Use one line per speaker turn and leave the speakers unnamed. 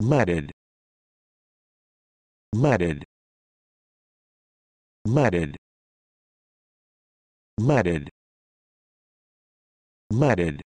leaded leaded leaded leaded leaded